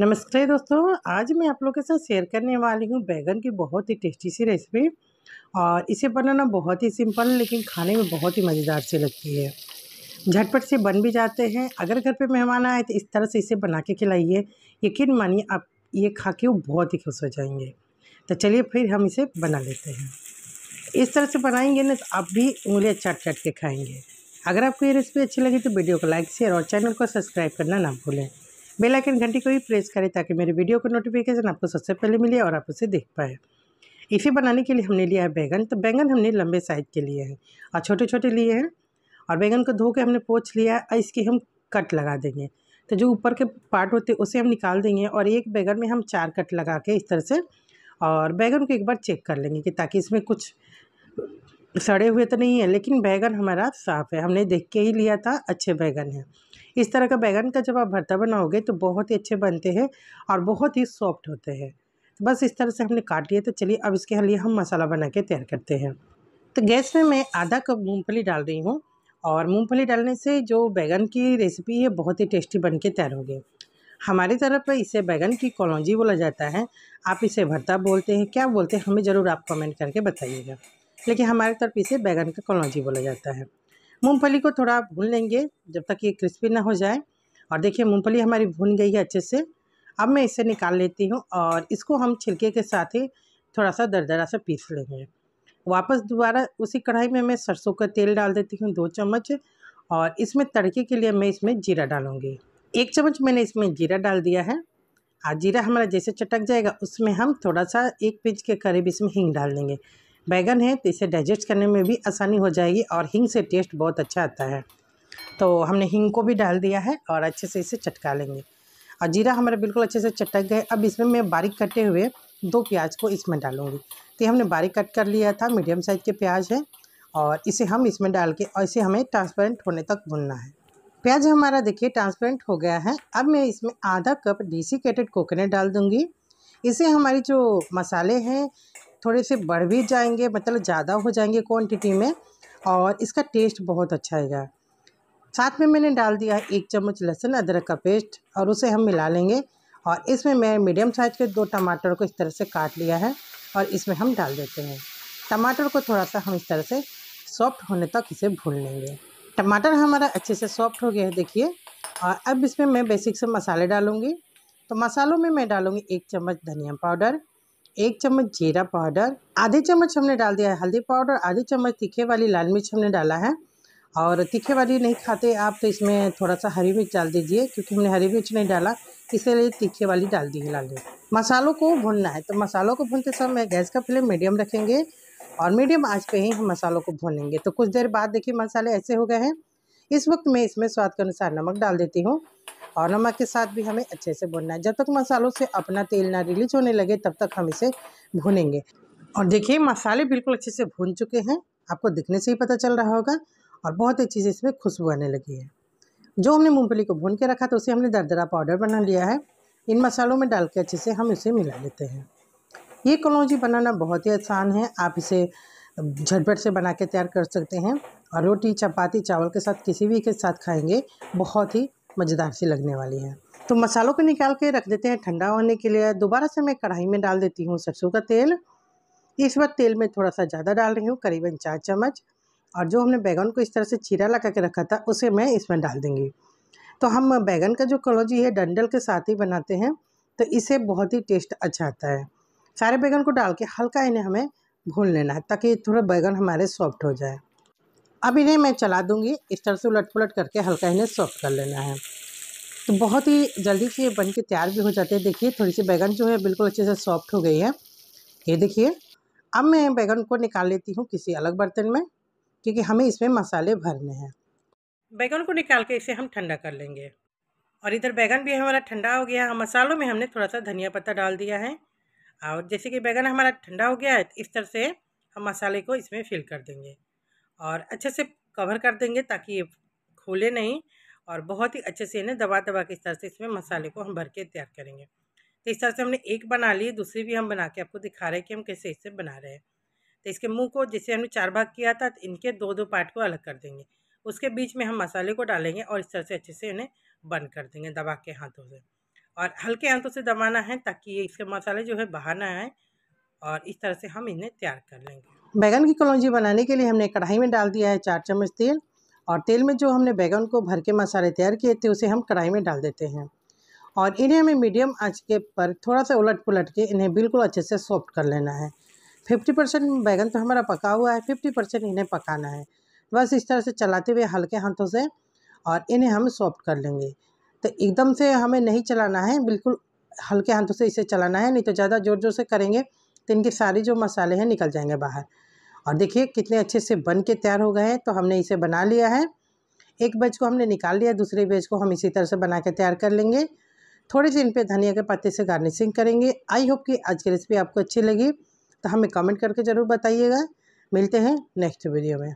नमस्कार दोस्तों आज मैं आप लोगों के साथ शेयर करने वाली हूँ बैगन की बहुत ही टेस्टी सी रेसिपी और इसे बनाना बहुत ही सिंपल लेकिन खाने में बहुत ही मज़ेदार से लगती है झटपट से बन भी जाते हैं अगर घर पे मेहमान आए तो इस तरह से इसे बना के खिलाइए यकीन मानिए आप ये खा के वो बहुत ही खुश हो जाएंगे तो चलिए फिर हम इसे बना लेते हैं इस तरह से बनाएंगे ना तो आप भी उंगलियाँ चट चट के खाएँगे अगर आपको ये रेसिपी अच्छी लगी तो वीडियो को लाइक शेयर और चैनल को सब्सक्राइब करना ना भूलें बेल आइकन घंटी को भी प्रेस करें ताकि मेरे वीडियो का नोटिफिकेशन आपको सबसे पहले मिले और आप उसे देख पाए इसे बनाने के लिए हमने लिया है बैंगन तो बैंगन हमने लंबे साइज के लिए हैं और छोटे छोटे लिए हैं और बैंगन को धो के हमने पोछ लिया है और इसकी हम कट लगा देंगे तो जो ऊपर के पार्ट होते हैं उसे हम निकाल देंगे और एक बैगन में हम चार कट लगा के इस तरह से और बैगन को एक बार चेक कर लेंगे कि ताकि इसमें कुछ सड़े हुए तो नहीं है लेकिन बैगन हमारा साफ़ है हमने देख के ही लिया था अच्छे बैगन है इस तरह का बैगन का जब आप भरता बनाओगे तो बहुत ही अच्छे बनते हैं और बहुत ही सॉफ्ट होते हैं तो बस इस तरह से हमने काट लिए तो चलिए अब इसके लिए हम मसाला बना के तैयार करते हैं तो गैस में मैं आधा कप मूँगफली डाल रही हूँ और मूँगफली डालने से जो बैगन की रेसिपी है बहुत ही टेस्टी बन के तैयार होगी हमारी तरफ इसे बैगन की कॉलोजी बोला जाता है आप इसे भरता बोलते हैं क्या बोलते हैं हमें ज़रूर आप कमेंट करके बताइएगा लेकिन हमारे तरफ इसे बैगन का कलौजी बोला जाता है मूंगफली को थोड़ा भून लेंगे जब तक ये क्रिस्पी ना हो जाए और देखिए मूंगफली हमारी भून गई है अच्छे से अब मैं इसे निकाल लेती हूँ और इसको हम छिलके के साथ ही थोड़ा सा दरदरा सा पीस लेंगे वापस दोबारा उसी कढ़ाई में मैं सरसों का तेल डाल देती हूँ दो चम्मच और इसमें तड़के के लिए मैं इसमें जीरा डालूँगी एक चम्मच मैंने इसमें जीरा डाल दिया है आज जीरा हमारा जैसे चटक जाएगा उसमें हम थोड़ा सा एक पिंच के करीब इसमें हींग डाल देंगे बैगन है तो इसे डाइजेस्ट करने में भी आसानी हो जाएगी और हींग से टेस्ट बहुत अच्छा आता है तो हमने हींग को भी डाल दिया है और अच्छे से इसे चटका लेंगे और जीरा हमारा बिल्कुल अच्छे से चटक गए अब इसमें मैं बारीक कटे हुए दो प्याज को इसमें डालूंगी तो हमने बारीक कट कर लिया था मीडियम साइज़ के प्याज है और इसे हम इसमें डाल के और इसे हमें ट्रांसपेरेंट होने तक भुनना है प्याज हमारा देखिए ट्रांसपेरेंट हो गया है अब मैं इसमें आधा कप डिसिकेटेड कोकोनट डाल दूँगी इसे हमारी जो मसाले हैं थोड़े से बढ़ भी जाएंगे मतलब ज़्यादा हो जाएंगे क्वांटिटी में और इसका टेस्ट बहुत अच्छा आएगा साथ में मैंने डाल दिया है एक चम्मच लहसुन अदरक का पेस्ट और उसे हम मिला लेंगे और इसमें मैं मीडियम साइज के दो टमाटर को इस तरह से काट लिया है और इसमें हम डाल देते हैं टमाटर को थोड़ा सा हम इस तरह से सॉफ्ट होने तक इसे भून लेंगे टमाटर हमारा अच्छे से सॉफ्ट हो गया है देखिए और अब इसमें मैं बेसिक से मसाले डालूंगी तो मसालों में मैं डालूंगी एक चम्मच धनिया पाउडर एक चम्मच जीरा पाउडर आधे चम्मच हमने डाल दिया है हल्दी पाउडर आधे चम्मच तीखे वाली लाल मिर्च हमने डाला है और तीखे वाली नहीं खाते आप तो इसमें थोड़ा सा हरी मिर्च डाल दीजिए क्योंकि हमने हरी मिर्च नहीं डाला इसलिए तीखे वाली डाल दी है लाल मिर्च मसालों को भूनना है तो मसालों को भूनते समय गैस का फ्लेम मीडियम रखेंगे और मीडियम आँच पर ही हम मसालों को भूनेंगे तो कुछ देर बाद देखिए मसाले ऐसे हो गए हैं इस वक्त मैं इसमें स्वाद के अनुसार नमक डाल देती हूँ और नमक के साथ भी हमें अच्छे से भुनना है जब तक मसालों से अपना तेल ना रिलीज होने लगे तब तक हम इसे भुनेंगे और देखिए मसाले बिल्कुल अच्छे से भून चुके हैं आपको दिखने से ही पता चल रहा होगा और बहुत अच्छी से इसमें खुशबू आने लगी है जो हमने मूँगफली को भून के रखा था उसे हमने दरदरा पाउडर बना लिया है इन मसालों में डाल के अच्छे से हम इसे मिला लेते हैं ये कलौजी बनाना बहुत ही आसान है आप इसे झटपट से बना के तैयार कर सकते हैं और रोटी चपाती चावल के साथ किसी भी के साथ खाएंगे बहुत ही मज़ेदार सी लगने वाली है तो मसालों को निकाल के रख देते हैं ठंडा होने के लिए दोबारा से मैं कढ़ाई में डाल देती हूँ सरसों का तेल इस बार तेल में थोड़ा सा ज़्यादा डाल रही हूँ करीबन चार चम्मच और जो हमने बैगन को इस तरह से चीरा लगा के रखा था उसे मैं इसमें डाल देंगी तो हम बैगन का जो कलौजी है डंडल के साथ ही बनाते हैं तो इसे बहुत ही टेस्ट अच्छा आता है सारे बैगन को डाल के हल्का इन्हें हमें भून लेना है ताकि थोड़ा बैगन हमारे सॉफ्ट हो जाए अब इन्हें मैं चला दूँगी इस तरह से उलट पुलट करके हल्का इन्हें सॉफ्ट कर लेना है तो बहुत ही जल्दी से ये बन के तैयार भी हो जाते हैं देखिए थोड़ी सी बैगन जो है बिल्कुल अच्छे से सॉफ्ट हो गई है ये देखिए अब मैं बैगन को निकाल लेती हूँ किसी अलग बर्तन में क्योंकि हमें इसमें मसाले भरने हैं बैगन को निकाल के इसे हम ठंडा कर लेंगे और इधर बैगन भी हमारा ठंडा हो गया मसालों में हमने थोड़ा सा धनिया पत्ता डाल दिया है और जैसे कि बैगन हमारा ठंडा हो गया है इस तरह से हम मसाले को इसमें फिल कर देंगे और अच्छे से कवर कर देंगे ताकि ये खोले नहीं और बहुत ही अच्छे से इन्हें दबा दबा के इस तरह से इसमें मसाले को हम भर के तैयार करेंगे तो इस तरह से हमने एक बना ली दूसरी भी हम बना के आपको दिखा रहे हैं कि हम कैसे इसे बना रहे हैं तो इसके मुंह को जिसे हमने चार भाग किया था तो इनके दो दो पार्ट को अलग कर देंगे उसके बीच में हम मसाले को डालेंगे और इस तरह से अच्छे से इन्हें बंद कर देंगे दबा के हाथों से और हल्के हाथों से दबाना है ताकि ये इसके मसाले जो है बहाना है आए और इस तरह से हम इन्हें तैयार कर लेंगे बैगन की कलौजी बनाने के लिए हमने कढ़ाई में डाल दिया है चार चम्मच तेल और तेल में जो हमने बैगन को भर के मसाले तैयार किए थे उसे हम कढ़ाई में डाल देते हैं और इन्हें हमें मीडियम आँच के पर थोड़ा सा उलट पुलट के इन्हें बिल्कुल अच्छे से सॉफ्ट कर लेना है फिफ्टी परसेंट बैगन तो हमारा पका हुआ है फिफ्टी परसेंट इन्हें पकाना है बस इस तरह से चलाते हुए हल्के हाथों से और इन्हें हम सॉफ्ट कर लेंगे तो एकदम से हमें नहीं चलाना है बिल्कुल हल्के हाथों से इसे चलाना है नहीं तो ज़्यादा ज़ोर ज़ोर से करेंगे तो इनके सारे जो मसाले हैं निकल जाएंगे बाहर और देखिए कितने अच्छे से बन के तैयार हो गए हैं तो हमने इसे बना लिया है एक बेज को हमने निकाल लिया दूसरे बेज को हम इसी तरह से बना के तैयार कर लेंगे थोड़े से इन पर धनिया के पत्ते से गार्निशिंग करेंगे आई होप कि आज की रेसिपी आपको अच्छी लगी तो हमें कमेंट करके ज़रूर बताइएगा मिलते हैं नेक्स्ट वीडियो में